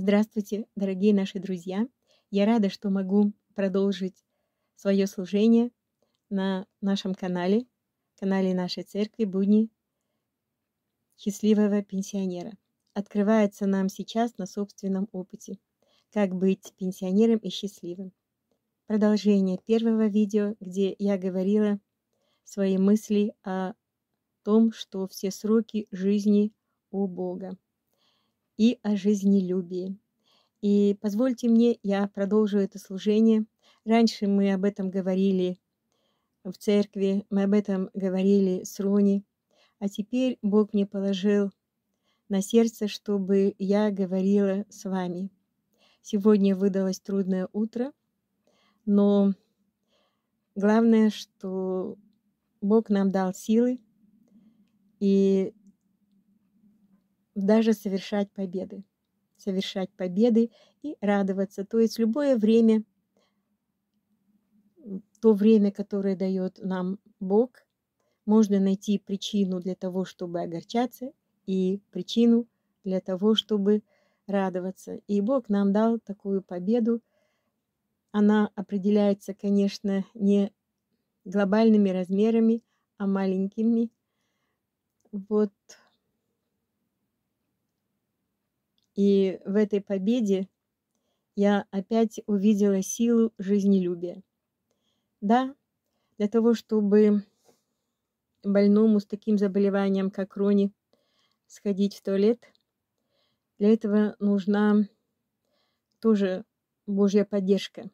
Здравствуйте, дорогие наши друзья! Я рада, что могу продолжить свое служение на нашем канале, канале нашей церкви «Будни счастливого пенсионера». Открывается нам сейчас на собственном опыте. Как быть пенсионером и счастливым. Продолжение первого видео, где я говорила свои мысли о том, что все сроки жизни у Бога и о жизнелюбии. И позвольте мне, я продолжу это служение. Раньше мы об этом говорили в церкви, мы об этом говорили с Рони, а теперь Бог мне положил на сердце, чтобы я говорила с вами. Сегодня выдалось трудное утро, но главное, что Бог нам дал силы, и даже совершать победы. Совершать победы и радоваться. То есть любое время, то время, которое дает нам Бог, можно найти причину для того, чтобы огорчаться, и причину для того, чтобы радоваться. И Бог нам дал такую победу. Она определяется, конечно, не глобальными размерами, а маленькими. Вот И в этой победе я опять увидела силу жизнелюбия. Да, для того, чтобы больному с таким заболеванием, как Рони, сходить в туалет, для этого нужна тоже Божья поддержка.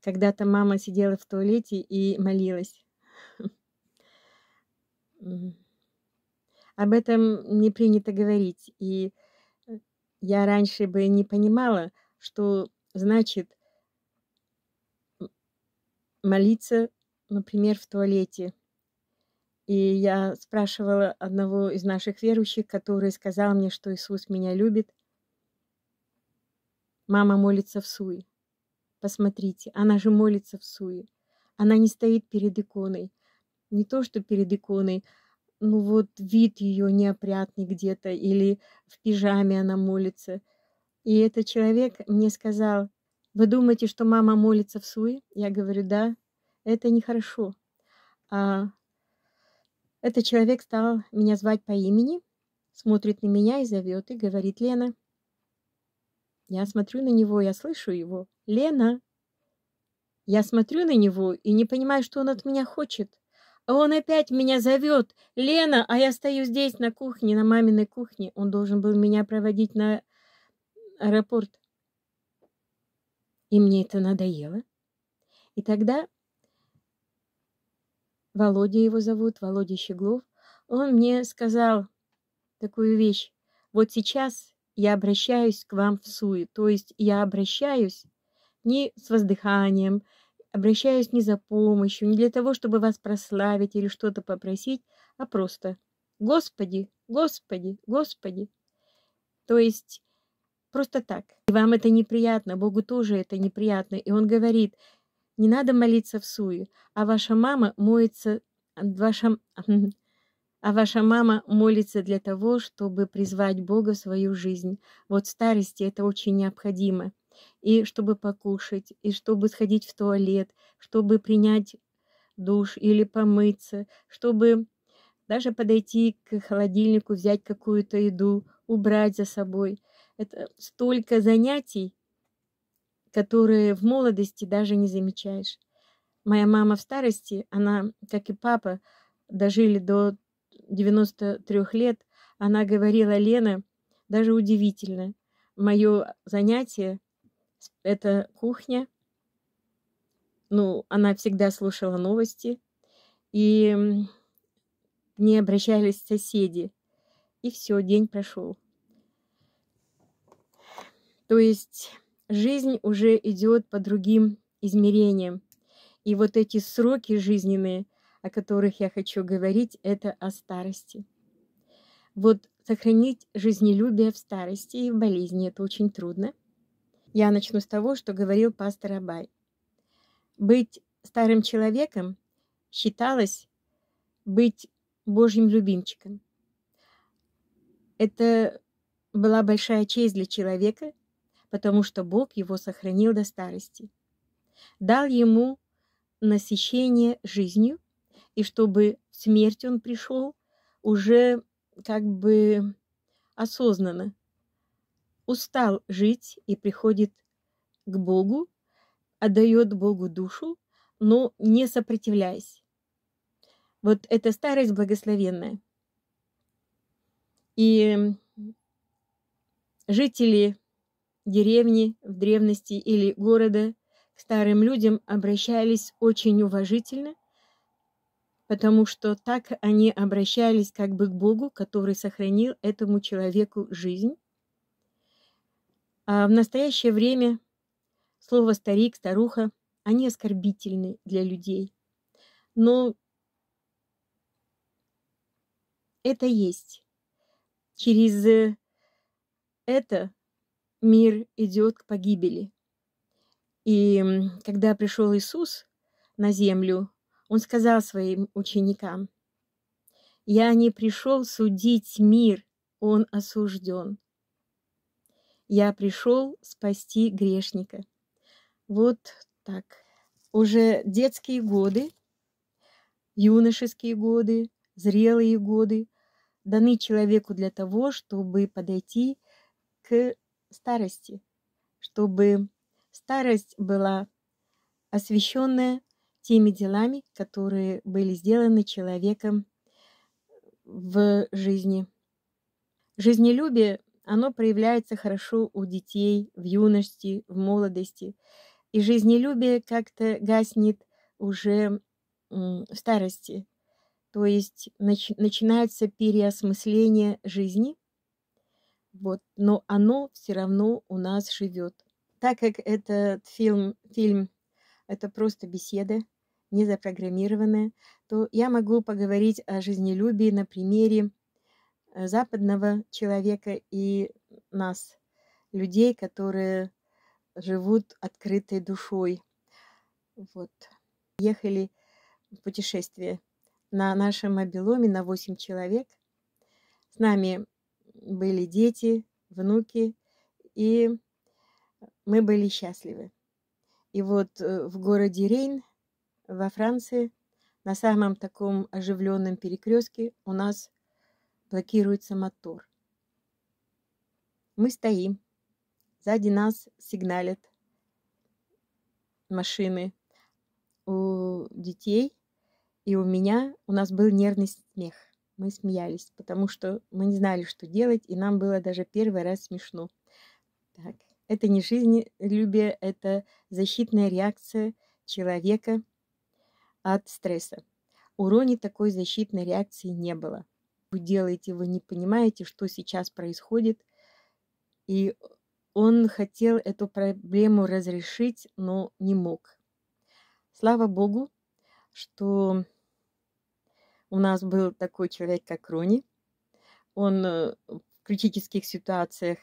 Когда-то мама сидела в туалете и молилась. Об этом не принято говорить. И я раньше бы не понимала, что значит молиться, например, в туалете. И я спрашивала одного из наших верующих, который сказал мне, что Иисус меня любит. Мама молится в суе. Посмотрите, она же молится в суе. Она не стоит перед иконой. Не то, что перед иконой, ну вот вид ее неопрятный где-то или в пижаме она молится. И этот человек мне сказал, вы думаете, что мама молится в суе? Я говорю, да, это нехорошо. А этот человек стал меня звать по имени, смотрит на меня и зовет, и говорит, Лена. Я смотрю на него, я слышу его. Лена. Я смотрю на него и не понимаю, что он от меня хочет. Он опять меня зовет. Лена, а я стою здесь, на кухне, на маминой кухне. Он должен был меня проводить на аэропорт. И мне это надоело. И тогда Володя его зовут, Володя Щеглов. Он мне сказал такую вещь. Вот сейчас я обращаюсь к вам в суе. То есть я обращаюсь не с воздыханием, обращаюсь не за помощью, не для того, чтобы вас прославить или что-то попросить, а просто «Господи, Господи, Господи». То есть просто так. И вам это неприятно, Богу тоже это неприятно. И он говорит, не надо молиться в суе, а ваша мама моется, ваша, а ваша мама молится для того, чтобы призвать Бога в свою жизнь. Вот в старости это очень необходимо и чтобы покушать, и чтобы сходить в туалет, чтобы принять душ или помыться, чтобы даже подойти к холодильнику, взять какую-то еду, убрать за собой. Это столько занятий, которые в молодости даже не замечаешь. Моя мама в старости, она, как и папа, дожили до 93 лет, она говорила, Лена, даже удивительно, мое занятие это кухня. Ну, она всегда слушала новости. И не обращались соседи. И все, день прошел. То есть жизнь уже идет по другим измерениям. И вот эти сроки жизненные, о которых я хочу говорить, это о старости. Вот сохранить жизнелюбие в старости и в болезни это очень трудно. Я начну с того, что говорил пастор Абай. Быть старым человеком считалось быть Божьим любимчиком. Это была большая честь для человека, потому что Бог его сохранил до старости. Дал ему насыщение жизнью, и чтобы в смерть он пришел уже как бы осознанно, устал жить и приходит к Богу, отдает Богу душу, но не сопротивляясь. Вот это старость благословенная. И жители деревни в древности или города к старым людям обращались очень уважительно, потому что так они обращались как бы к Богу, который сохранил этому человеку жизнь а в настоящее время слово «старик», «старуха» они оскорбительны для людей. Но это есть. Через это мир идет к погибели. И когда пришел Иисус на землю, он сказал своим ученикам, «Я не пришел судить мир, он осужден. Я пришел спасти грешника. Вот так. Уже детские годы, юношеские годы, зрелые годы даны человеку для того, чтобы подойти к старости, чтобы старость была освященная теми делами, которые были сделаны человеком в жизни. Жизнелюбие оно проявляется хорошо у детей, в юности, в молодости. И жизнелюбие как-то гаснет уже в старости. То есть нач- начинается переосмысление жизни, вот, но оно все равно у нас живет. Так как этот фильм, фильм это просто беседа, не запрограммированная, то я могу поговорить о жизнелюбии на примере Э, западного человека и нас, людей, которые живут открытой душой. Вот. Ехали в путешествие на нашем обеломе на 8 человек. С нами были дети, внуки, и мы были счастливы. И вот э, в городе Рейн во Франции, на самом таком оживленном перекрестке, у нас блокируется мотор. Мы стоим. Сзади нас сигналят машины. У детей и у меня у нас был нервный смех. Мы смеялись, потому что мы не знали, что делать, и нам было даже первый раз смешно. Так. Это не жизнелюбие, это защитная реакция человека от стресса. У Рони такой защитной реакции не было вы делаете, вы не понимаете, что сейчас происходит. И он хотел эту проблему разрешить, но не мог. Слава Богу, что у нас был такой человек, как Рони. Он э, в критических ситуациях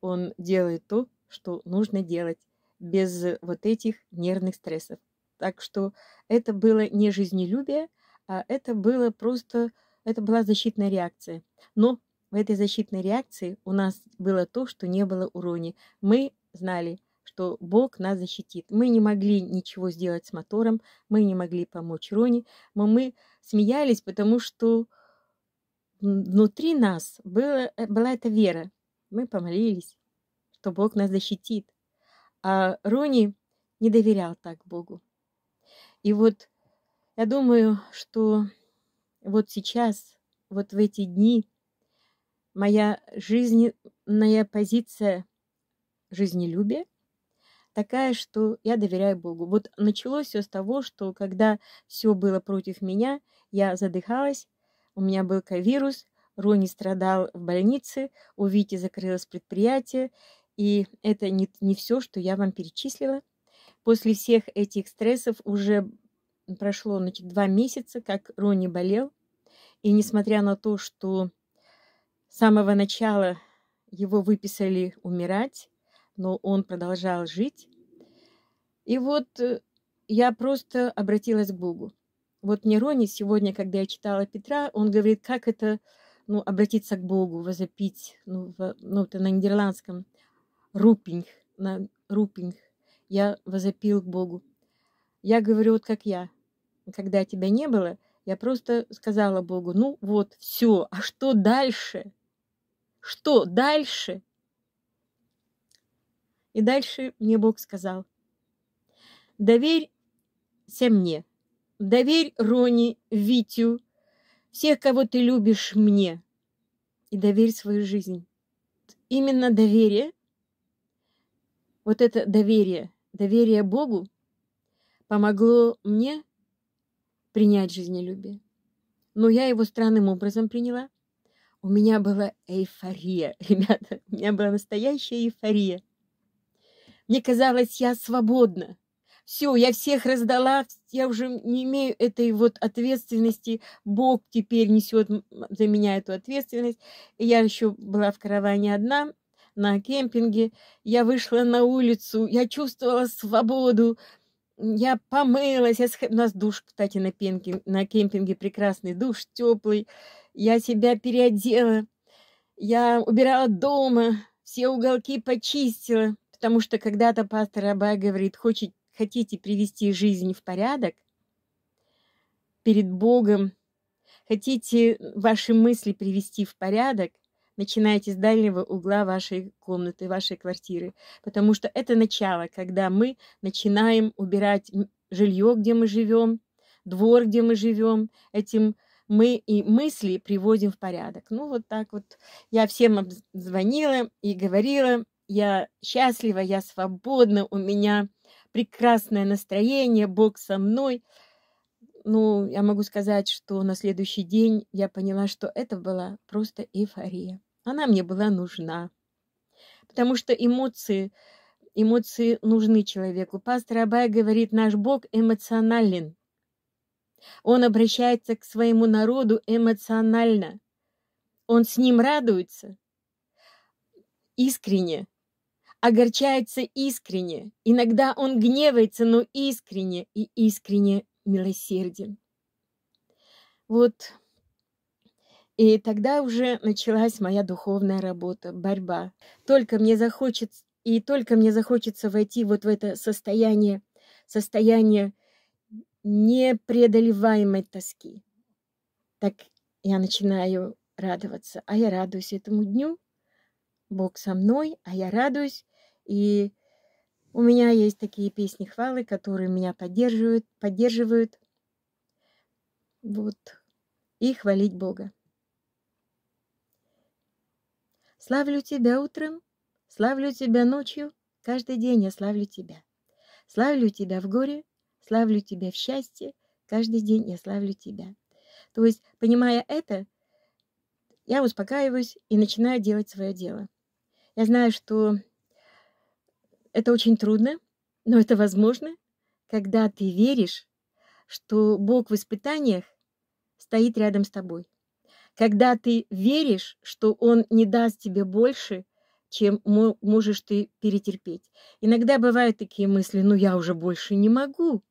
он делает то, что нужно делать без э, вот этих нервных стрессов. Так что это было не жизнелюбие, а это было просто это была защитная реакция. Но в этой защитной реакции у нас было то, что не было у Рони. Мы знали, что Бог нас защитит. Мы не могли ничего сделать с мотором, мы не могли помочь Рони, но мы смеялись, потому что внутри нас было, э, была эта вера. Мы помолились, что Бог нас защитит. А Рони не доверял так Богу. И вот я думаю, что вот сейчас, вот в эти дни, моя жизненная позиция жизнелюбие такая, что я доверяю Богу. Вот началось все с того, что когда все было против меня, я задыхалась, у меня был ковирус, Рони страдал в больнице, у Вити закрылось предприятие, и это не, не все, что я вам перечислила. После всех этих стрессов уже прошло значит, два месяца, как Рони болел. И несмотря на то, что с самого начала его выписали умирать, но он продолжал жить. И вот э, я просто обратилась к Богу. Вот мне Рони сегодня, когда я читала Петра, он говорит, как это ну, обратиться к Богу, возопить, ну, в, ну это на нидерландском, рупинг, на рупинг. Я возопил к Богу. Я говорю, вот как я, когда тебя не было, я просто сказала Богу, ну вот, все, а что дальше? Что дальше? И дальше мне Бог сказал, доверься мне, доверь Рони, Витю, всех, кого ты любишь, мне, и доверь свою жизнь. Именно доверие, вот это доверие, доверие Богу помогло мне принять жизнелюбие. Но я его странным образом приняла. У меня была эйфория, ребята, у меня была настоящая эйфория. Мне казалось, я свободна. Все, я всех раздала, я уже не имею этой вот ответственности. Бог теперь несет за меня эту ответственность. Я еще была в караване одна, на кемпинге. Я вышла на улицу, я чувствовала свободу, я помылась, я сх... у нас душ, кстати, на, пенке, на кемпинге прекрасный душ, теплый, я себя переодела, я убирала дома, все уголки почистила, потому что когда-то пастор Абай говорит, Хочет, хотите привести жизнь в порядок перед Богом, хотите ваши мысли привести в порядок, Начинайте с дальнего угла вашей комнаты, вашей квартиры, потому что это начало, когда мы начинаем убирать жилье, где мы живем, двор, где мы живем, этим мы и мысли приводим в порядок. Ну, вот так вот я всем звонила и говорила, я счастлива, я свободна, у меня прекрасное настроение, Бог со мной. Ну, я могу сказать, что на следующий день я поняла, что это была просто эйфория. Она мне была нужна. Потому что эмоции, эмоции нужны человеку. Пастор Абай говорит, наш Бог эмоционален. Он обращается к своему народу эмоционально. Он с ним радуется искренне, огорчается искренне. Иногда он гневается, но искренне и искренне милосерден. Вот и тогда уже началась моя духовная работа, борьба. Только мне захочется, и только мне захочется войти вот в это состояние, состояние непреодолеваемой тоски. Так я начинаю радоваться. А я радуюсь этому дню. Бог со мной, а я радуюсь. И у меня есть такие песни хвалы, которые меня поддерживают, поддерживают. Вот. И хвалить Бога. Славлю тебя утром, славлю тебя ночью, каждый день я славлю тебя. Славлю тебя в горе, славлю тебя в счастье, каждый день я славлю тебя. То есть, понимая это, я успокаиваюсь и начинаю делать свое дело. Я знаю, что это очень трудно, но это возможно, когда ты веришь, что Бог в испытаниях стоит рядом с тобой. Когда ты веришь, что он не даст тебе больше, чем можешь ты перетерпеть. Иногда бывают такие мысли, ну я уже больше не могу.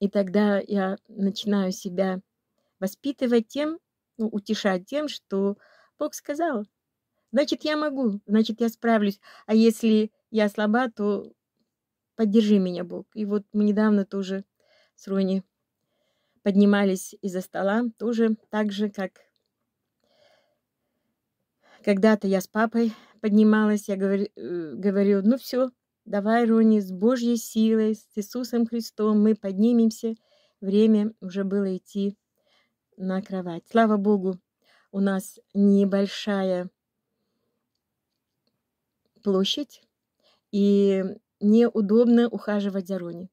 И тогда я начинаю себя воспитывать тем, ну, утешать тем, что Бог сказал. Значит, я могу, значит, я справлюсь. А если я слаба, то поддержи меня, Бог. И вот мы недавно тоже с Рони поднимались из-за стола тоже так же, как когда-то я с папой поднималась, я говорю, э, говорю ну все, давай, Рони, с Божьей силой, с Иисусом Христом мы поднимемся. Время уже было идти на кровать. Слава Богу, у нас небольшая площадь, и неудобно ухаживать за Рони.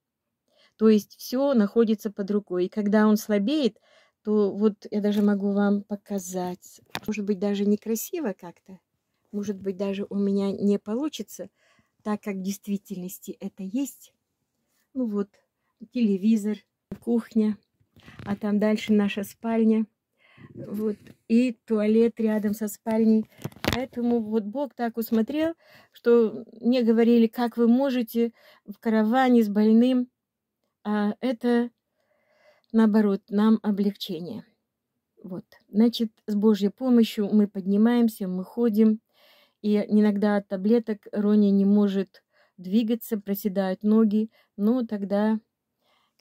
То есть все находится под рукой. И когда он слабеет, то вот я даже могу вам показать. Может быть, даже некрасиво как-то. Может быть, даже у меня не получится, так как в действительности это есть. Ну вот, телевизор, кухня, а там дальше наша спальня. Вот, и туалет рядом со спальней. Поэтому вот Бог так усмотрел, что мне говорили, как вы можете в караване с больным а это, наоборот, нам облегчение. Вот. Значит, с Божьей помощью мы поднимаемся, мы ходим, и иногда от таблеток Рони не может двигаться, проседают ноги, но ну, тогда,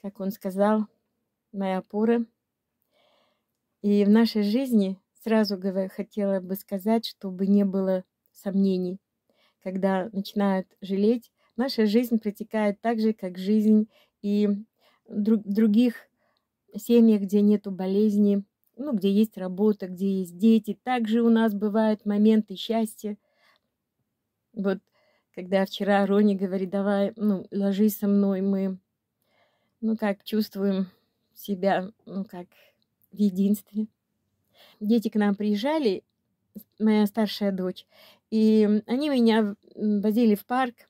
как он сказал, моя опора. И в нашей жизни сразу хотела бы сказать, чтобы не было сомнений, когда начинают жалеть, наша жизнь протекает так же, как жизнь и друг, других семьях, где нету болезни, ну, где есть работа, где есть дети. Также у нас бывают моменты счастья. Вот когда вчера Рони говорит, давай, ну, ложись со мной, мы, ну, как чувствуем себя, ну, как в единстве. Дети к нам приезжали, моя старшая дочь, и они меня возили в парк,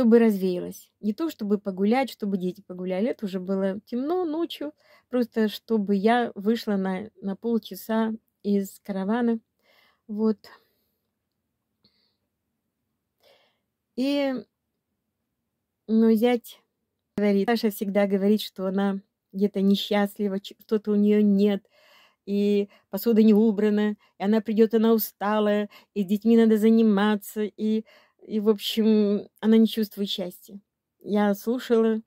чтобы развеялась. Не то, чтобы погулять, чтобы дети погуляли. Это уже было темно ночью. Просто чтобы я вышла на, на полчаса из каравана. Вот. И но зять говорит, Саша всегда говорит, что она где-то несчастлива, что-то у нее нет, и посуда не убрана, и она придет, она устала, и с детьми надо заниматься, и и, в общем, она не чувствует счастья. Я слушала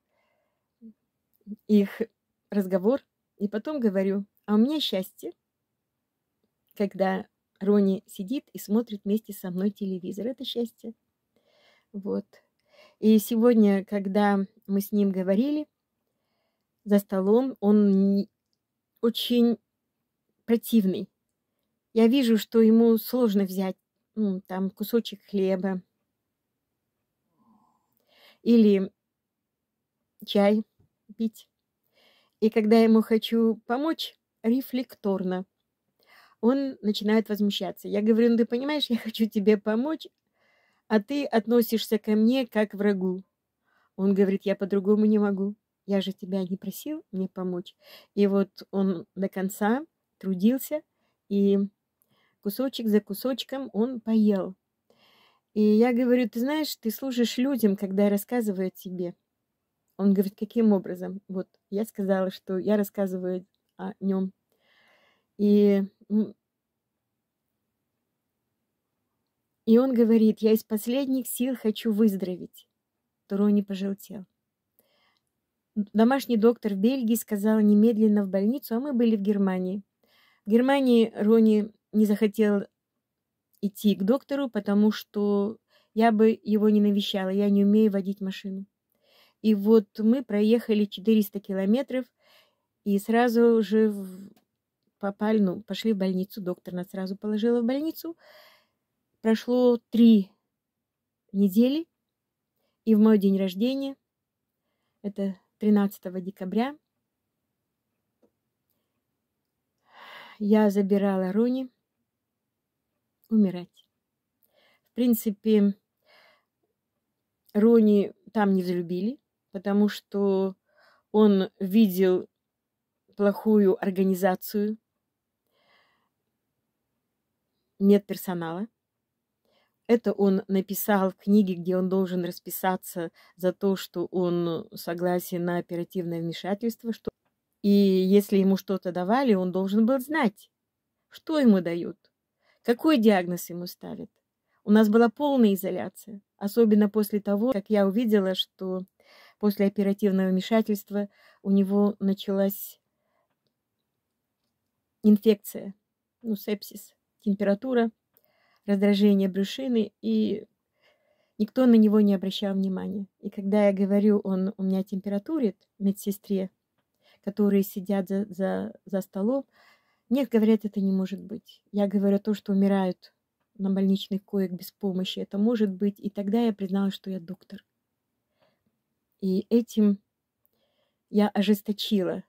их разговор и потом говорю, а у меня счастье, когда Рони сидит и смотрит вместе со мной телевизор. Это счастье. Вот. И сегодня, когда мы с ним говорили за столом, он очень противный. Я вижу, что ему сложно взять ну, там кусочек хлеба, или чай пить. И когда я ему хочу помочь, рефлекторно, он начинает возмущаться. Я говорю, ну ты понимаешь, я хочу тебе помочь, а ты относишься ко мне как к врагу. Он говорит, я по-другому не могу. Я же тебя не просил мне помочь. И вот он до конца трудился, и кусочек за кусочком он поел. И я говорю, ты знаешь, ты служишь людям, когда я рассказываю о тебе. Он говорит, каким образом? Вот я сказала, что я рассказываю о нем. И, и он говорит, я из последних сил хочу выздороветь. Туро не пожелтел. Домашний доктор в Бельгии сказал немедленно в больницу, а мы были в Германии. В Германии Рони не захотел идти к доктору, потому что я бы его не навещала, я не умею водить машину. И вот мы проехали 400 километров и сразу же попали, ну, пошли в больницу, доктор нас сразу положила в больницу. Прошло три недели, и в мой день рождения, это 13 декабря, я забирала Руни – умирать. В принципе, Рони там не залюбили, потому что он видел плохую организацию, нет персонала. Это он написал в книге, где он должен расписаться за то, что он согласен на оперативное вмешательство, что и если ему что-то давали, он должен был знать, что ему дают. Какой диагноз ему ставят? У нас была полная изоляция, особенно после того, как я увидела, что после оперативного вмешательства у него началась инфекция, ну, сепсис, температура, раздражение брюшины, и никто на него не обращал внимания. И когда я говорю, он у меня температурит медсестре, которые сидят за, за, за столом, нет, говорят, это не может быть. Я говорю то, что умирают на больничных коек без помощи. Это может быть. И тогда я признала, что я доктор. И этим я ожесточила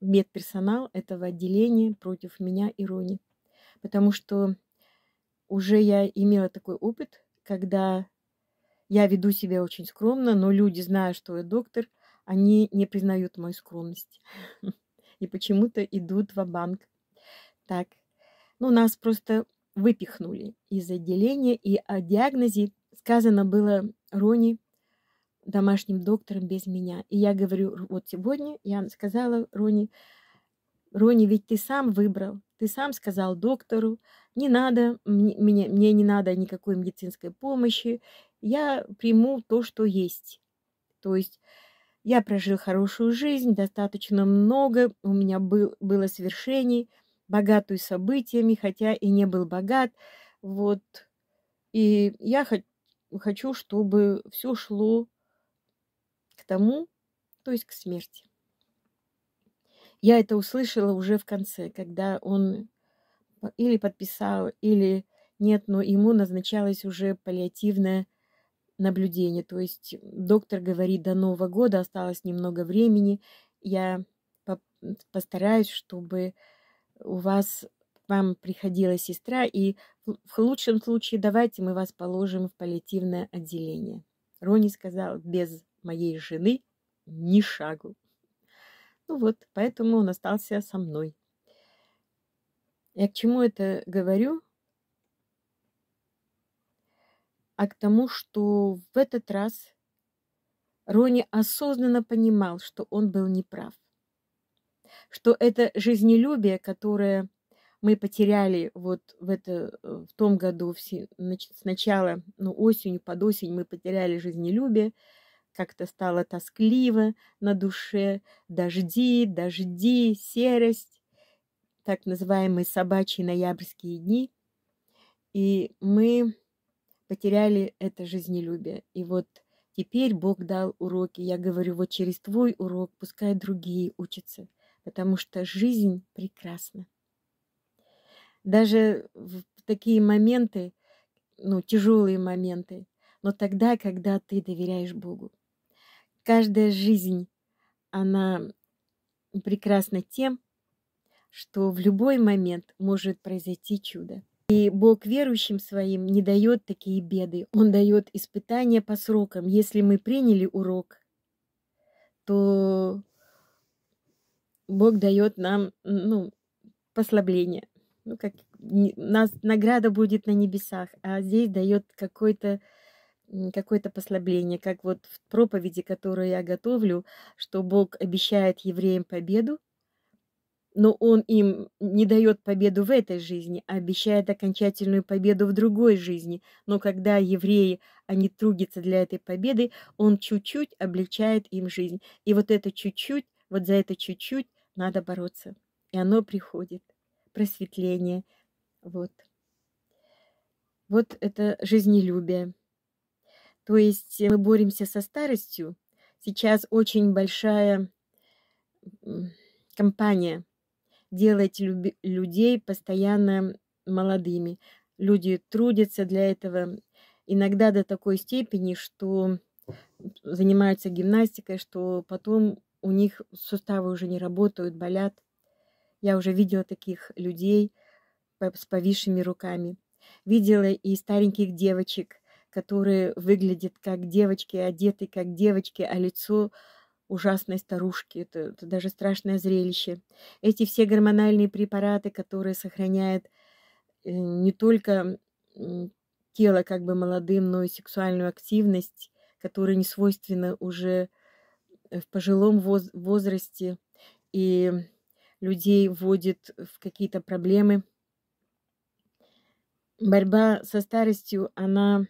медперсонал этого отделения против меня и Рони. Потому что уже я имела такой опыт, когда я веду себя очень скромно, но люди, зная, что я доктор, они не признают мою скромность. И почему-то идут в банк так. Ну, нас просто выпихнули из отделения, и о диагнозе сказано было Рони домашним доктором без меня. И я говорю, вот сегодня я сказала Рони, Рони, ведь ты сам выбрал, ты сам сказал доктору, не надо, мне, мне не надо никакой медицинской помощи, я приму то, что есть. То есть я прожил хорошую жизнь, достаточно много, у меня был, было свершений – богатую событиями, хотя и не был богат. Вот. И я хочу, чтобы все шло к тому, то есть к смерти. Я это услышала уже в конце, когда он или подписал, или нет, но ему назначалось уже паллиативное наблюдение. То есть доктор говорит, до Нового года осталось немного времени, я постараюсь, чтобы у вас вам приходила сестра, и в лучшем случае давайте мы вас положим в паллиативное отделение. Рони сказал, без моей жены ни шагу. Ну вот, поэтому он остался со мной. Я к чему это говорю? А к тому, что в этот раз Рони осознанно понимал, что он был неправ что это жизнелюбие, которое мы потеряли вот в, это, э, в том году, значит, сначала, ну, осенью, под осень мы потеряли жизнелюбие, как-то стало тоскливо на душе, дожди, дожди, серость, так называемые собачьи ноябрьские дни. И мы потеряли это жизнелюбие. И вот теперь Бог дал уроки. Я говорю, вот через твой урок пускай другие учатся – потому что жизнь прекрасна. Даже в такие моменты, ну, тяжелые моменты, но тогда, когда ты доверяешь Богу. Каждая жизнь, она прекрасна тем, что в любой момент может произойти чудо. И Бог верующим своим не дает такие беды. Он дает испытания по срокам. Если мы приняли урок, то Бог дает нам, ну, послабление. Ну, как нас награда будет на небесах, а здесь дает какой-то какое-то послабление, как вот в проповеди, которую я готовлю, что Бог обещает евреям победу, но Он им не дает победу в этой жизни, а обещает окончательную победу в другой жизни. Но когда евреи, они трудятся для этой победы, Он чуть-чуть облегчает им жизнь. И вот это чуть-чуть, вот за это чуть-чуть надо бороться. И оно приходит. Просветление. Вот. Вот это жизнелюбие. То есть мы боремся со старостью. Сейчас очень большая компания делать людей постоянно молодыми. Люди трудятся для этого иногда до такой степени, что занимаются гимнастикой, что потом у них суставы уже не работают, болят. Я уже видела таких людей с повисшими руками. Видела и стареньких девочек, которые выглядят как девочки, одеты как девочки, а лицо ужасной старушки. Это, это даже страшное зрелище. Эти все гормональные препараты, которые сохраняют э, не только тело как бы молодым, но и сексуальную активность, которая не свойственна уже Э, в пожилом воз- возрасте и людей вводит в какие-то проблемы. Борьба со старостью, она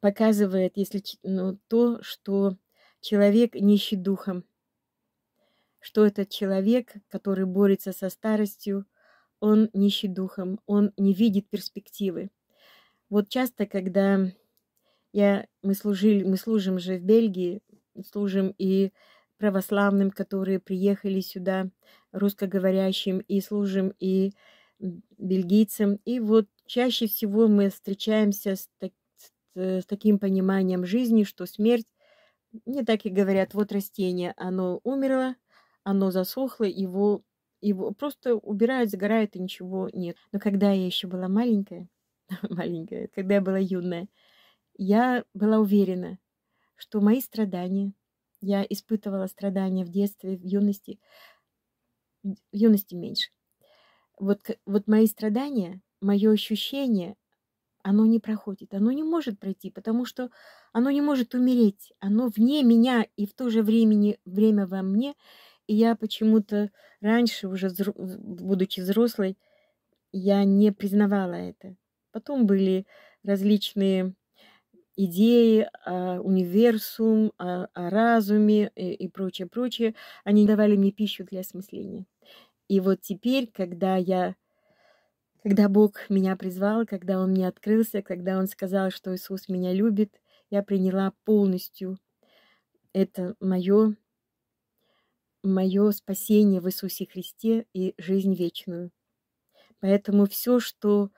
показывает, если ну, то, что человек нищий духом, что этот человек, который борется со старостью, он нищий духом, он не видит перспективы. Вот часто, когда я, мы, служили, мы служим же в Бельгии, служим и православным, которые приехали сюда, русскоговорящим, и служим и бельгийцам. И вот чаще всего мы встречаемся с, так, с э, таким пониманием жизни, что смерть, не так и говорят, вот растение, оно умерло, оно засохло, его, его просто убирают, сгорают, и ничего нет. Но когда я еще была маленькая, маленькая, когда я была юная, я была уверена, что мои страдания, я испытывала страдания в детстве, в юности, в юности меньше. Вот, вот мои страдания, мое ощущение, оно не проходит, оно не может пройти, потому что оно не может умереть, оно вне меня и в то же время время во мне. И я почему-то раньше, уже будучи взрослой, я не признавала это. Потом были различные идеи о а, универсум, о, а, о разуме и, э, и прочее, прочее, они давали мне пищу для осмысления. И вот теперь, когда я, когда Бог меня призвал, когда Он мне открылся, когда Он сказал, что Иисус меня любит, я приняла полностью это мое, мое спасение в Иисусе Христе и жизнь вечную. Поэтому все, что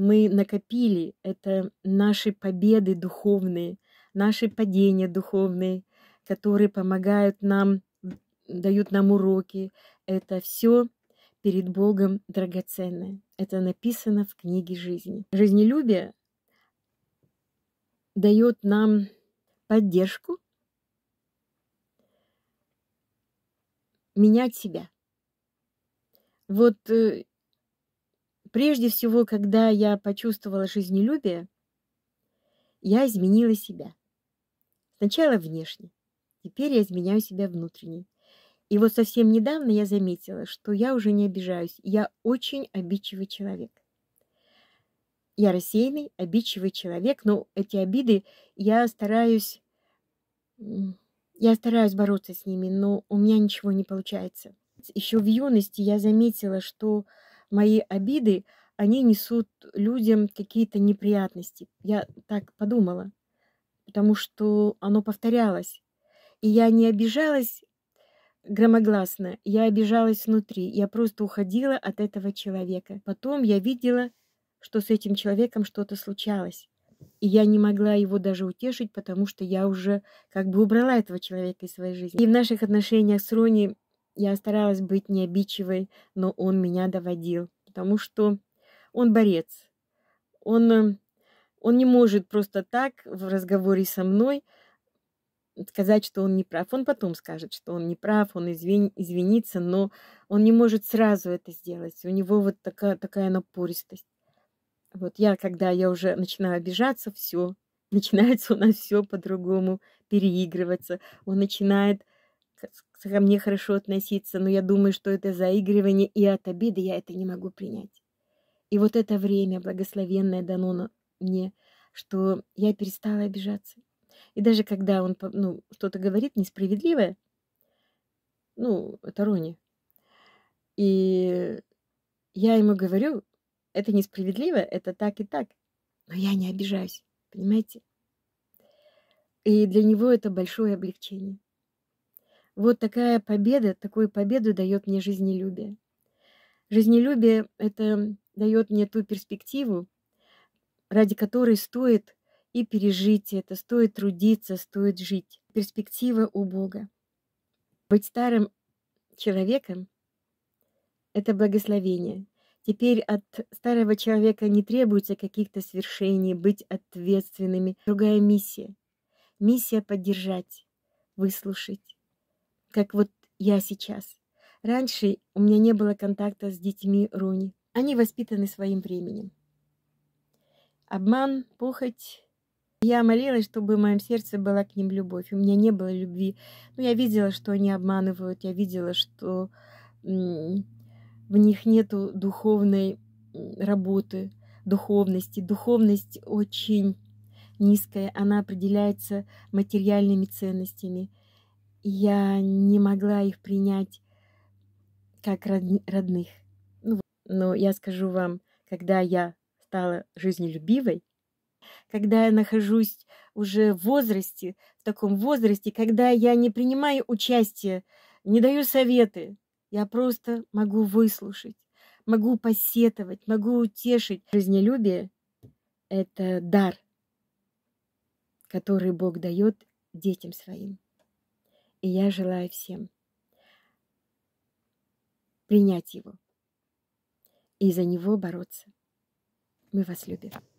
мы накопили, это наши победы духовные, наши падения духовные, которые помогают нам, дают нам уроки. Это все перед Богом драгоценное. Это написано в книге жизни. Жизнелюбие дает нам поддержку менять себя. Вот э, Прежде всего, когда я почувствовала жизнелюбие, я изменила себя. Сначала внешне, теперь я изменяю себя внутренне. И вот совсем недавно я заметила, что я уже не обижаюсь. Я очень обидчивый человек. Я рассеянный, обидчивый человек, но эти обиды я стараюсь... Я стараюсь бороться с ними, но у меня ничего не получается. Еще в юности я заметила, что мои обиды, они несут людям какие-то неприятности. Я так подумала, потому что оно повторялось. И я не обижалась громогласно, я обижалась внутри, я просто уходила от этого человека. Потом я видела, что с этим человеком что-то случалось. И я не могла его даже утешить, потому что я уже как бы убрала этого человека из своей жизни. И в наших отношениях с Рони я старалась быть необидчивой, но он меня доводил, потому что он борец. Он, э, он не может просто так в разговоре со мной сказать, что он не прав. Он потом скажет, что он не прав, он извин, извинится, но он не может сразу это сделать. У него вот такая, такая напористость. Вот я, когда я уже начинаю обижаться, все, начинается у нас все по-другому переигрываться. Он начинает ко мне хорошо относиться, но я думаю, что это заигрывание, и от обиды я это не могу принять. И вот это время, благословенное дано мне, что я перестала обижаться. И даже когда он ну, что-то говорит несправедливое, ну, это Рони, и я ему говорю, это несправедливо, это так и так, но я не обижаюсь, понимаете? И для него это большое облегчение. Вот такая победа, такую победу дает мне жизнелюбие. Жизнелюбие – это дает мне ту перспективу, ради которой стоит и пережить это, стоит трудиться, стоит жить. Перспектива у Бога. Быть старым человеком – это благословение. Теперь от старого человека не требуется каких-то свершений, быть ответственными. Другая миссия. Миссия поддержать, выслушать, как вот я сейчас. Раньше у меня не было контакта с детьми Руни. Они воспитаны своим временем. Обман, похоть. Я молилась, чтобы в моем сердце была к ним любовь. У меня не было любви. Но ну, я видела, что они обманывают. Я видела, что в них нету духовной работы, духовности. Духовность очень низкая. Она определяется материальными ценностями – я не могла их принять как родных. Ну, но я скажу вам, когда я стала жизнелюбивой, когда я нахожусь уже в возрасте, в таком возрасте, когда я не принимаю участие, не даю советы, я просто могу выслушать, могу посетовать, могу утешить. Жизнелюбие — это дар, который Бог дает детям своим. И я желаю всем принять его и за него бороться. Мы вас любим.